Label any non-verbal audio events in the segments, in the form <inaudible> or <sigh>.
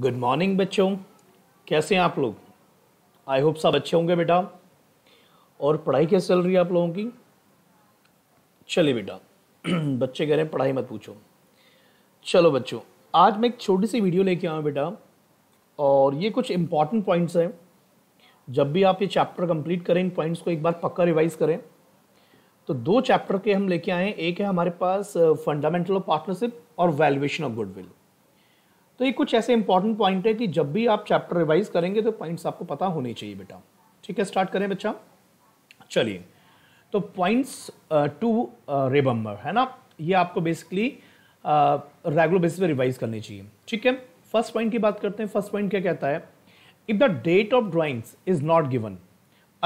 good morning बच्चों कैसे हैं आप लोग आई होप सब अच्छे होंगे बेटा और पढ़ाई कैसे चल रही है आप लोगों की चलिए बेटा <clears throat> बच्चे कह रहे हैं पढ़ाई मत पूछो चलो बच्चों आज मैं एक छोटी सी वीडियो लेके आया बेटा और ये कुछ इम्पॉर्टेंट पॉइंट्स हैं जब भी आप ये चैप्टर कंप्लीट करें इन पॉइंट्स को एक बार पक्का रिवाइज करें तो दो चैप्टर के हम लेके आए एक है हमारे पास फंडामेंटल ऑफ पार्टनरशिप और वैल्यूएशन ऑफ गुडविल तो ये कुछ ऐसे इंपॉर्टेंट पॉइंट है कि जब भी आप चैप्टर रिवाइज करेंगे तो पॉइंट्स आपको पता होने चाहिए बेटा ठीक है स्टार्ट करें बच्चा चलिए तो पॉइंट्स टू रिबम्बर है ना ये आपको बेसिकली रेगुलर बेसिस पे रिवाइज करने चाहिए ठीक है फर्स्ट पॉइंट की बात करते हैं फर्स्ट पॉइंट क्या कहता है if the date of drawings is not given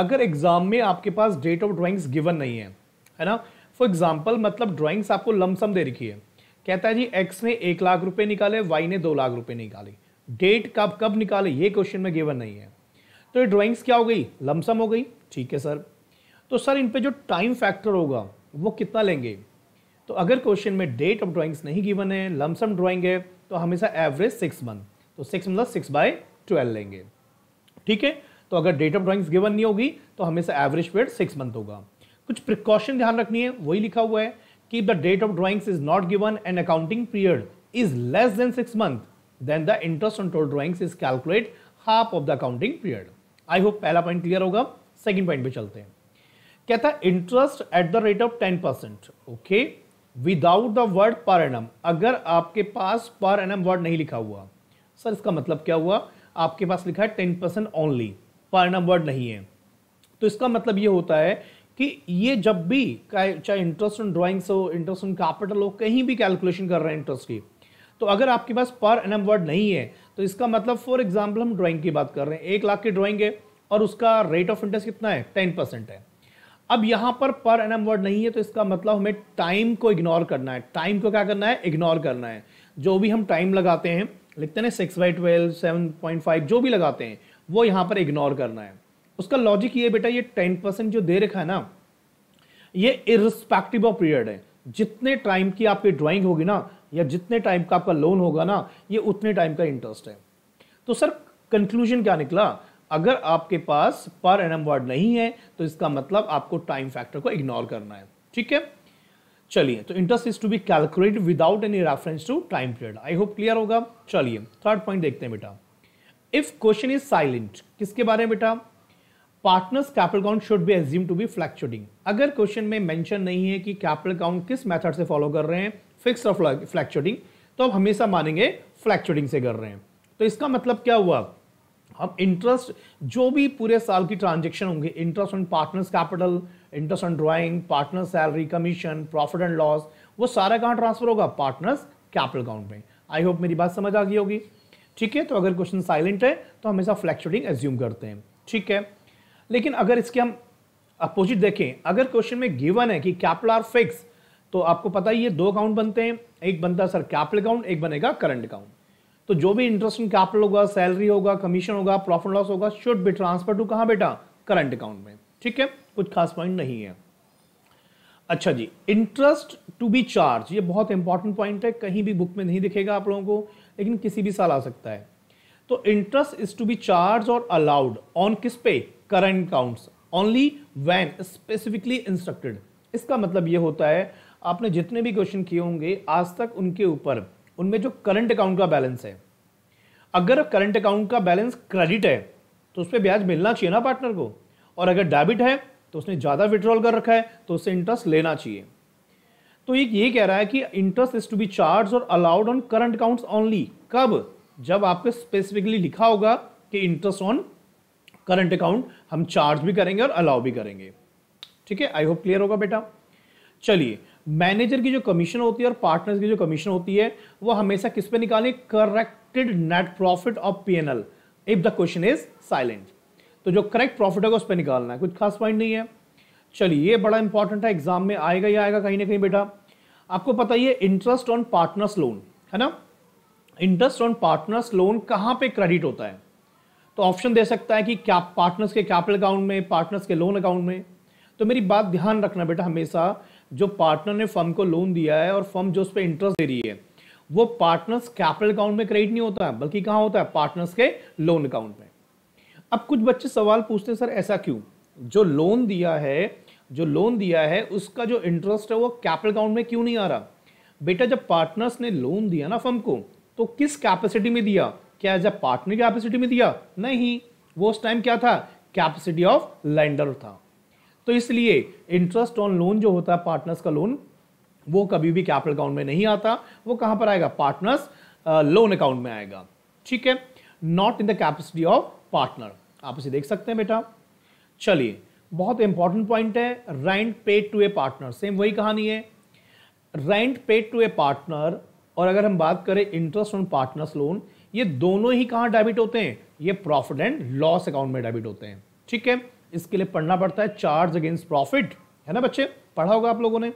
अगर एग्जाम में आपके पास डेट ऑफ ड्राइंग्स गिवन नहीं है है ना फॉर एग्जाम्पल मतलब ड्राइंग्स आपको लमसम दे रखी है कहता है जी एक्स ने एक लाख रुपए निकाले वाई ने दो लाख रुपए निकाले डेट कब कब निकाले ये क्वेश्चन में गिवन नहीं है तो ये ड्राइंग्स क्या हो गई लमसम हो गई ठीक है सर तो सर इन पे जो टाइम फैक्टर होगा वो कितना लेंगे तो अगर क्वेश्चन में डेट ऑफ ड्रॉइंग्स नहीं गिवन है लमसम ड्रॉइंग है तो हमेशा एवरेज सिक्स मंथ तो सिक्स मतलब सिक्स बाय ट्वेल्व लेंगे ठीक है तो अगर डेट ऑफ ड्राइंग्स गिवन नहीं होगी तो हमेशा एवरेज पीरियड सिक्स मंथ होगा कुछ प्रिकॉशन ध्यान रखनी है वही लिखा हुआ है कि the date of drawings is not given and accounting period is less than six month then the interest on total drawings is calculate half of the accounting period I hope पहला point clear होगा second point पे चलते हैं क्या था interest at the rate of ten percent okay without the word per एम अगर आपके पास पर एम वर्ड नहीं लिखा हुआ सर इसका मतलब क्या हुआ आपके पास लिखा है टेन परसेंट ओनली पर एम वर्ड नहीं है तो इसका मतलब ये होता है कि ये जब भी चाहे इंटरेस्ट ऑन ड्राइंग्स हो इंटरेस्ट ऑन कैपिटल हो कहीं भी कैलकुलेशन कर रहे हैं इंटरेस्ट की तो अगर आपके पास पर एन वर्ड नहीं है तो इसका मतलब फॉर एग्जाम्पल हम ड्राइंग की बात कर रहे हैं एक लाख की ड्राइंग है और उसका रेट ऑफ इंटरेस्ट कितना है टेन परसेंट है अब यहाँ पर पर एन वर्ड नहीं है तो इसका मतलब हमें टाइम को इग्नोर करना है टाइम को क्या करना है इग्नोर करना है जो भी हम टाइम लगाते हैं लिखते हैं six by twelve seven point five जो भी लगाते हैं वो यहाँ पर इग्नोर करना है उसका लॉजिक ये बेटा ये टेन परसेंट जो दे रखा है ना ये इरिस्पेक्टिव ऑफ पीरियड है जितने टाइम की आपकी ड्राइंग होगी ना या जितने टाइम का आपका लोन होगा ना ये उतने टाइम का इंटरेस्ट है तो सर कंक्लूजन क्या निकला अगर आपके पास पर एन वर्ड नहीं है तो इसका मतलब आपको टाइम फैक्टर को इग्नोर करना है ठीक है चलिए तो interest is to be calculate without any reference to time period I hope clear होगा चलिए थर्ड पॉइंट देखते हैं बेटा इफ क्वेश्चन इज साइलेंट किसके बारे में बेटा partners capital account should be assume to be fluctuating अगर क्वेश्चन में मेंशन नहीं है कि कैपिटल अकाउंट किस मेथड से फॉलो कर रहे हैं फिक्स और फ्लैक्चुएटिंग तो हम हमेशा मानेंगे फ्लैक्चुएटिंग से कर रहे हैं तो इसका मतलब क्या हुआ हम इंटरेस्ट जो भी पूरे साल की ट्रांजेक्शन होंगे interest on partners capital interest on drawing partner salary commission profit and loss वो सारा कहाँ ट्रांसफर होगा पार्टनर्स कैपिटल अकाउंट में आई होप मेरी बात समझ आ गई होगी ठीक है तो अगर क्वेश्चन साइलेंट है तो हमेशा फ्लैक्चुएटिंग एज्यूम करते हैं ठीक है लेकिन अगर इसके हम अपोजिट देखें अगर क्वेश्चन में गिवन है कि कैपिटल आर फिक्स तो आपको पता ही ये दो अकाउंट बनते हैं एक बनता है सर कैपिटल अकाउंट एक बनेगा करंट अकाउंट तो जो भी इंटरेस्ट इन कैपिटल होगा सैलरी होगा कमीशन होगा प्रॉफिट लॉस होगा शुड बी ट्रांसफर टू कहां बेटा करंट अकाउंट में ठीक है कुछ खास पॉइंट नहीं है अच्छा जी इंटरेस्ट टू बी चार्ज ये बहुत इंपॉर्टेंट पॉइंट है कहीं भी बुक में नहीं दिखेगा आप लोगों को लेकिन किसी भी साल आ सकता है तो interest is to be charge और अलाउड ऑन किस पे current counts only when specifically instructed इसका मतलब ये होता है आपने जितने भी क्वेश्चन किए होंगे आज तक उनके ऊपर उनमें जो करंट अकाउंट का बैलेंस है अगर करंट अकाउंट का बैलेंस क्रेडिट है तो उस पर ब्याज मिलना चाहिए ना पार्टनर को और अगर डेबिट है तो उसने ज़्यादा विड्रॉल कर रखा है तो उससे इंटरेस्ट लेना चाहिए तो एक ये कह रहा है कि interest is to be charge और allowed on current accounts only कब जब आपके स्पेसिफिकली लिखा होगा कि इंटरेस्ट ऑन करंट अकाउंट हम चार्ज भी करेंगे और अलाउ भी करेंगे ठीक है आई होप क्लियर होगा बेटा चलिए मैनेजर की जो कमीशन होती है और पार्टनर्स की जो कमीशन होती है वो हमेशा किस पे निकालें corrected net profit of L if the question is silent तो जो करेक्ट प्रॉफिट होगा उस पर निकालना है कुछ खास पॉइंट नहीं है चलिए ये बड़ा इंपॉर्टेंट है एग्जाम में आएगा या आएगा कहीं ना कहीं बेटा आपको पता ही है इंटरेस्ट ऑन पार्टनर्स लोन है ना इंटरेस्ट ऑन पार्टनर्स लोन कहाँ पे क्रेडिट होता है तो ऑप्शन दे सकता है कि क्या पार्टनर्स के कैपिटल अकाउंट में पार्टनर्स के लोन अकाउंट में तो मेरी बात ध्यान रखना बेटा हमेशा जो पार्टनर ने फर्म को लोन दिया है और फर्म जो उस पर इंटरेस्ट दे रही है वो पार्टनर्स कैपिटल अकाउंट में क्रेडिट नहीं होता है बल्कि कहाँ होता है पार्टनर्स के लोन अकाउंट में अब कुछ बच्चे सवाल पूछते हैं सर ऐसा क्यों जो लोन दिया है जो लोन दिया है उसका जो इंटरेस्ट है वो कैपिटल अकाउंट में क्यों नहीं आ रहा बेटा जब पार्टनर्स ने लोन दिया ना फर्म को तो किस कैपेसिटी में दिया क्या एज अ पार्टनर कैपेसिटी में दिया नहीं वो उस टाइम क्या था कैपेसिटी ऑफ लैंडर था तो इसलिए इंटरेस्ट ऑन लोन जो होता है पार्टनर्स का लोन वो कभी भी कैपिटल अकाउंट में नहीं आता वो कहां पर आएगा पार्टनर्स लोन अकाउंट में आएगा ठीक है not in the capacity of partner आप इसे देख सकते हैं बेटा चलिए बहुत इंपॉर्टेंट पॉइंट है rent paid to a partner same वही कहानी है rent paid to a partner और अगर हम बात करें इंटरेस्ट ऑन पार्टनर्स लोन ये दोनों ही कहाँ डेबिट होते हैं ये प्रॉफिट एंड लॉस अकाउंट में डेबिट होते हैं ठीक है इसके लिए पढ़ना पड़ता है चार्ज अगेंस्ट प्रॉफिट है ना बच्चे पढ़ा होगा आप लोगों ने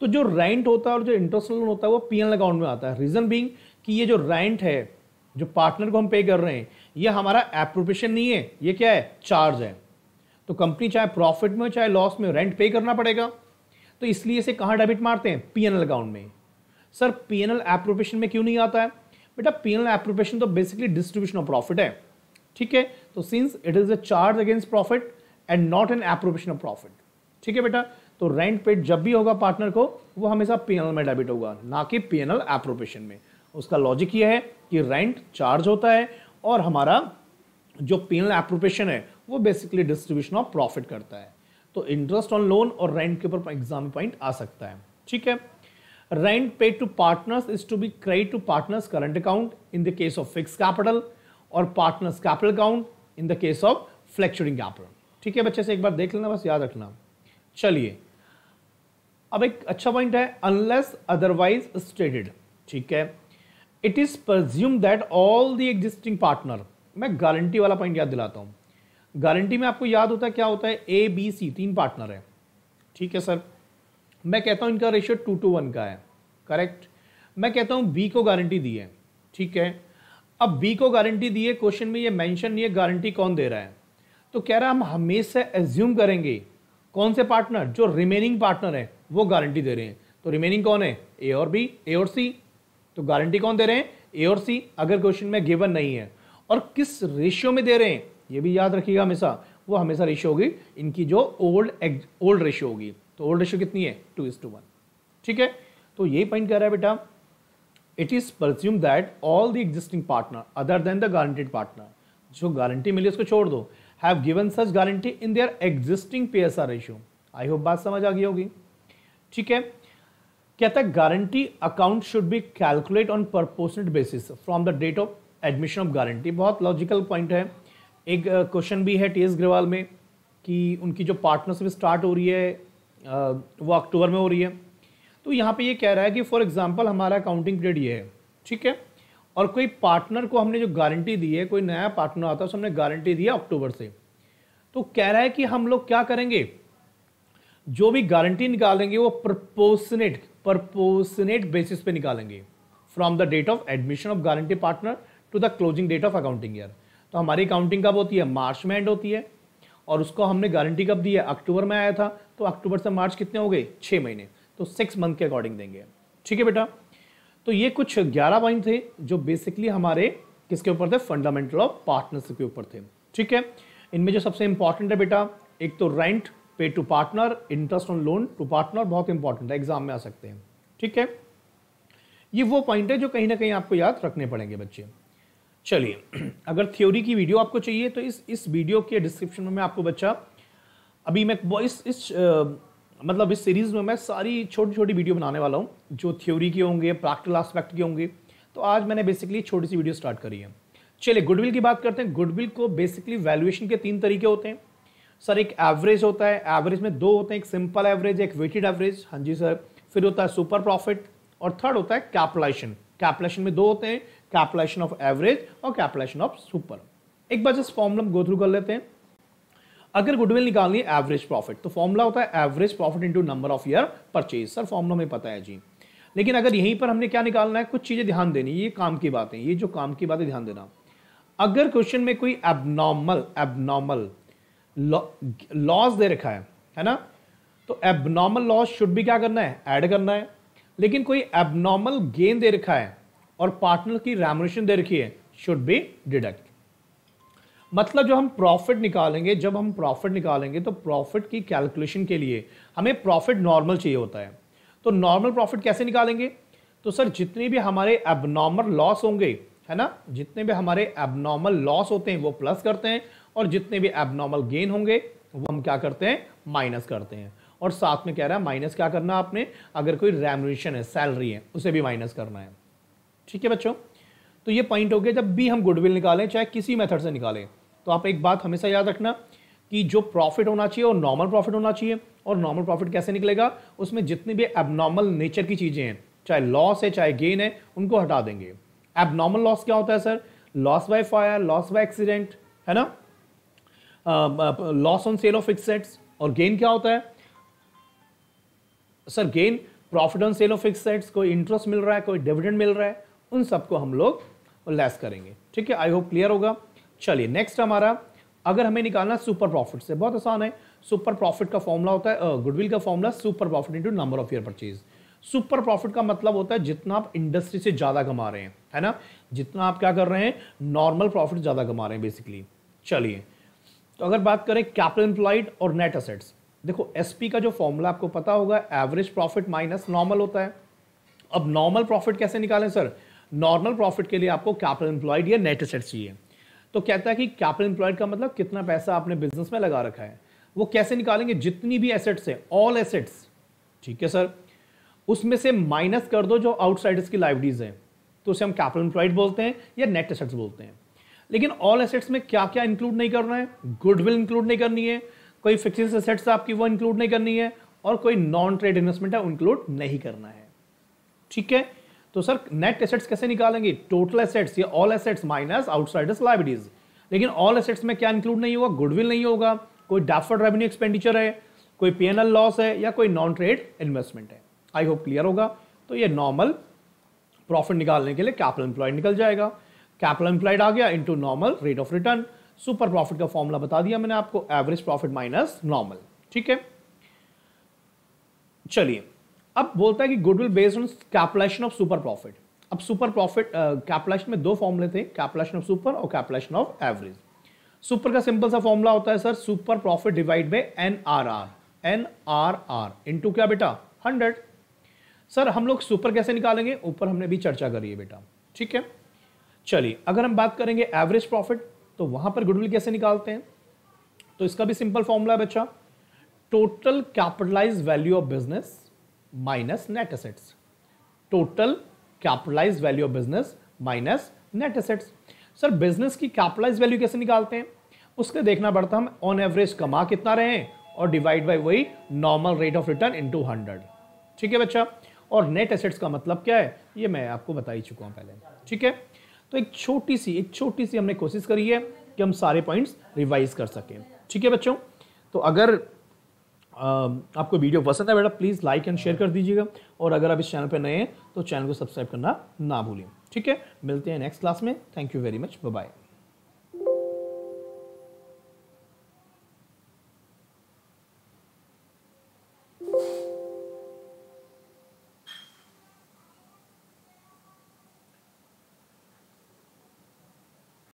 तो जो रेंट होता है और जो इंटरेस्ट लोन होता है वो पी अकाउंट में आता है रीजन बींग कि ये जो रेंट है जो पार्टनर को हम पे कर रहे हैं ये हमारा एप्रोप्रिएशन नहीं है ये क्या है चार्ज है तो कंपनी चाहे प्रॉफिट में चाहे लॉस में रेंट पे करना पड़ेगा तो इसलिए इसे कहाँ डेबिट मारते हैं पी अकाउंट में सर पी एन एप्रोप्रिएशन में क्यों नहीं आता है बेटा पी एप्रोप्रिएशन तो बेसिकली डिस्ट्रीब्यूशन ऑफ प्रॉफिट है ठीक है तो since it is a charge against profit and not an appropriation of profit ठीक है बेटा तो रेंट पेड जब भी होगा पार्टनर को वो हमेशा पी में डेबिट होगा ना कि पी एन एप्रोप्रिएशन में उसका लॉजिक ये है कि रेंट चार्ज होता है और हमारा जो पीएनएल एप्रोप्रिएशन है वो बेसिकली डिस्ट्रीब्यूशन ऑफ प्रॉफिट करता है तो इंटरेस्ट ऑन लोन और रेंट के ऊपर एग्जाम पॉइंट आ सकता है ठीक है Rent paid to partners is to be credit to partners' current account in the case of fixed capital और partners' capital account in the case of flexuring capital ठीक है बच्चे से एक बार देख लेना बस याद रखना चलिए अब एक अच्छा पॉइंट है अनलेस अदरवाइज स्टेटेड ठीक है it is presume that all the existing partner मैं गारंटी वाला पॉइंट याद दिलाता हूं गारंटी में आपको याद होता है क्या होता है ए बी सी तीन पार्टनर है ठीक है सर मैं कहता हूँ इनका रेशियो टू टू वन का है करेक्ट मैं कहता हूँ बी को गारंटी दी है ठीक है अब बी को गारंटी दी है क्वेश्चन में ये मेंशन नहीं है गारंटी कौन दे रहा है तो कह रहा है हम हमेशा एज्यूम करेंगे कौन से पार्टनर जो रिमेनिंग पार्टनर है वो गारंटी दे रहे हैं तो रिमेनिंग कौन है ए और बी ए और सी तो गारंटी कौन दे रहे हैं ए और सी अगर क्वेश्चन में गिवन नहीं है और किस रेशियो में दे रहे हैं ये भी याद रखिएगा हमेशा वो हमेशा रेशियो होगी इनकी जो ओल्ड ओल्ड रेशियो होगी तो ओल्ड रेशो कितनी है टू इज टू वन ठीक है तो यही पॉइंट कह रहा है बेटा it is presume that all the existing partner other than the guaranteed partner जो गारंटी मिली उसको छोड़ दो have given such guarantee in their existing P S R ratio I hope बात समझ आ गई होगी ठीक है कहता है guarantee account should be calculate on proportionate basis from the date of admission of guarantee बहुत लॉजिकल पॉइंट है एक क्वेश्चन uh, भी है टी एस ग्रेवाल में कि उनकी जो पार्टनरशिप स्टार्ट हो रही है वो अक्टूबर में हो रही है तो यहाँ पे ये कह रहा है कि फॉर एग्जांपल हमारा अकाउंटिंग पीरियड ये है ठीक है और कोई पार्टनर को हमने जो गारंटी दी है कोई नया पार्टनर आता है उसको हमने गारंटी दी है अक्टूबर से तो कह रहा है कि हम लोग क्या करेंगे जो भी गारंटी निकालेंगे वो प्रपोसनेट प्रपोसनेट बेसिस पे निकालेंगे from the date of admission of guarantee partner to the closing date of accounting year तो हमारी अकाउंटिंग कब होती है मार्च में एंड होती है और उसको हमने गारंटी कब दी है अक्टूबर में आया था तो अक्टूबर से मार्च कितने हो गए छः महीने तो सिक्स मंथ के अकॉर्डिंग देंगे ठीक है बेटा तो ये कुछ ग्यारह पॉइंट थे जो बेसिकली हमारे किसके ऊपर थे फंडामेंटल ऑफ पार्टनरशिप के ऊपर थे ठीक है इनमें जो सबसे इंपॉर्टेंट है बेटा एक तो rent pay to partner interest on loan to partner बहुत इंपॉर्टेंट है एग्जाम में आ सकते हैं ठीक है ये वो पॉइंट है जो कहीं ना कहीं आपको याद रखने पड़ेंगे बच्चे चलिए <clears throat> अगर थ्योरी की वीडियो आपको चाहिए तो इस इस वीडियो के डिस्क्रिप्शन में मैं आपको बच्चा अभी मैं इस इस आ, मतलब इस सीरीज़ में मैं सारी छोटी छोटी वीडियो बनाने वाला हूँ जो थ्योरी के होंगे प्रैक्टिकल आस्पेक्ट के होंगे तो आज मैंने बेसिकली छोटी सी वीडियो स्टार्ट करी है चलिए गुडविल की बात करते हैं गुडविल को बेसिकली वैल्यूएशन के तीन तरीके होते हैं सर एक एवरेज होता है एवरेज में दो होते हैं एक सिंपल एवरेज एक वेटेड एवरेज हाँ जी सर फिर होता है सुपर प्रॉफिट और थर्ड होता है कैपलाइशन कैपलाइशन में दो होते हैं कैपलाइशन ऑफ एवरेज और कैपलाइशन ऑफ सुपर एक बार जस्ट फॉर्मुला गो थ्रू कर लेते हैं अगर गुडविल निकालनी है एवरेज प्रॉफिट तो फॉर्मूला होता है average profit into number of year purchase sir formula में पता है जी लेकिन अगर यहीं पर हमने क्या निकालना है कुछ चीज़ें ध्यान देनी ये काम की बातें ये जो काम की बातें ध्यान देना अगर क्वेश्चन में कोई एबनॉर्मल एबनॉर्मल लॉस दे रखा है है ना तो एबनॉर्मल लॉस शुड भी क्या करना है ऐड करना है लेकिन कोई एबनॉर्मल गेन दे रखा है और पार्टनर की रेमोनेशन दे रखी है शुड बी डिडक्ट मतलब जो हम प्रॉफिट निकालेंगे जब हम प्रॉफिट निकालेंगे तो प्रॉफिट की कैलकुलेशन के लिए हमें प्रॉफिट नॉर्मल चाहिए होता है तो नॉर्मल प्रॉफिट कैसे निकालेंगे तो सर जितने भी हमारे एबनॉर्मल लॉस होंगे है ना जितने भी हमारे एबनॉर्मल लॉस होते हैं वो प्लस करते हैं और जितने भी एबनॉर्मल गेन होंगे वो हम क्या करते हैं माइनस करते हैं और साथ में कह रहा है माइनस क्या करना आपने अगर कोई रेमोनेशन है सैलरी है उसे भी माइनस करना है ठीक है बच्चों तो ये पॉइंट हो गया जब भी हम गुडविल निकालें चाहे किसी मेथड से निकालें तो आप एक बात हमेशा याद रखना कि जो प्रॉफिट होना चाहिए और नॉर्मल प्रॉफिट होना चाहिए और नॉर्मल प्रॉफिट कैसे निकलेगा उसमें जितनी भी एबनॉर्मल नेचर की चीज़ें हैं चाहे लॉस है चाहे गेन है उनको हटा देंगे एबनॉर्मल लॉस क्या होता है sir loss by fire loss by accident है ना loss on sale of fixed assets और गेन क्या होता है sir gain profit on sale of fixed assets कोई इंटरेस्ट मिल रहा है कोई डिविडेंड मिल रहा है उन सबको हम लोग लेस करेंगे ठीक है आई होप क्लियर होगा चलिए नेक्स्ट हमारा अगर हमें निकालना सुपर प्रॉफिट से बहुत आसान है सुपर प्रॉफिट का फॉर्मूला होता है गुडविल का formula super profit into number of year purchase super profit का मतलब होता है जितना आप इंडस्ट्री से ज़्यादा कमा रहे हैं है ना जितना आप क्या कर रहे हैं नॉर्मल प्रॉफिट ज़्यादा कमा रहे हैं बेसिकली चलिए तो अगर बात करें कैपिटल इंप्लाइड और नेट असेट्स देखो एसपी का जो फॉर्मूला आपको पता होगा एवरेज प्रॉफिट माइनस नॉर्मल होता है अब नॉर्मल प्रॉफिट कैसे निकालें सर नॉर्मल प्रॉफिट के लिए आपको कैपिटल एम्प्लॉयड या नेट एसेट चाहिए तो कहता है कि कैपिटल एम्प्लॉयड का मतलब कितना पैसा आपने बिजनेस में लगा रखा है वो कैसे निकालेंगे जितनी भी एसेट्स है ऑल एसेट्स ठीक है सर उसमें से माइनस कर दो जो आउटसाइडर्स की लाइब्रेरीज हैं तो उसे हम कैपिटल एम्प्लॉयड बोलते हैं या नेट एसेट्स बोलते हैं लेकिन ऑल एसेट्स में क्या क्या इंक्लूड नहीं करना है गुडविल इंक्लूड नहीं करनी है कोई फिक्सिस सेट्स आपकी वो इंक्लूड नहीं करनी है और कोई नॉन ट्रेड इन्वेस्टमेंट है इंक्लूड नहीं करना है ठीक है तो सर नेट एसेट्स कैसे निकालेंगे टोटल एसेट्स या all assets minus outsiders liabilities लेकिन ऑल एसेट्स में क्या इंक्लूड नहीं होगा गुडविल नहीं होगा कोई डाफर्ड रेवेन्यू एक्सपेंडिचर है कोई पीएनएल लॉस है या कोई नॉन ट्रेड इन्वेस्टमेंट है आई होप क्लियर होगा तो ये नॉर्मल प्रॉफिट निकालने के लिए कैपिटल एम्प्लॉयड निकल जाएगा कैपिटल एम्प्लॉयड आ गया into normal rate of return super profit का फॉर्मूला बता दिया मैंने आपको एवरेज प्रॉफिट माइनस नॉर्मल ठीक है चलिए अब बोलता है कि goodwill based on capitalisation of super profit अब सुपर प्रॉफिट कैपलेशन में दो फॉर्मूले थे कैपलेशन ऑफ सुपर और कैपलेशन ऑफ एवरेज सुपर का सिंपल सा फॉर्मूला होता है sir super profit divide by N R R N R R into क्या बेटा हंड्रेड सर हम लोग सुपर कैसे निकालेंगे ऊपर हमने भी चर्चा करी है बेटा ठीक है चलिए अगर हम बात करेंगे एवरेज प्रॉफिट तो वहां पर गुडविल कैसे निकालते हैं तो इसका भी सिंपल फॉर्मूला है बच्चा total capitalise value of business minus net assets total capitalise value of business minus net assets sir business की कैपिटलाइज वैल्यू कैसे निकालते हैं उसके देखना पड़ता हम ऑन एवरेज कमा कितना रहे और डिवाइड बाई वही normal rate of return to hundred ठीक है बच्चा और नेट एसेट्स का मतलब क्या है ये मैं आपको बता ही चुका हूं पहले ठीक है तो एक छोटी सी एक छोटी सी हमने कोशिश करी है कि हम सारे पॉइंट्स रिवाइज कर सकें ठीक है बच्चों तो अगर आपको वीडियो पसंद है बेटा प्लीज़ लाइक एंड शेयर कर दीजिएगा और अगर आप इस चैनल पर नए हैं तो चैनल को सब्सक्राइब करना ना भूलें ठीक है मिलते हैं नेक्स्ट क्लास में thank you very much bye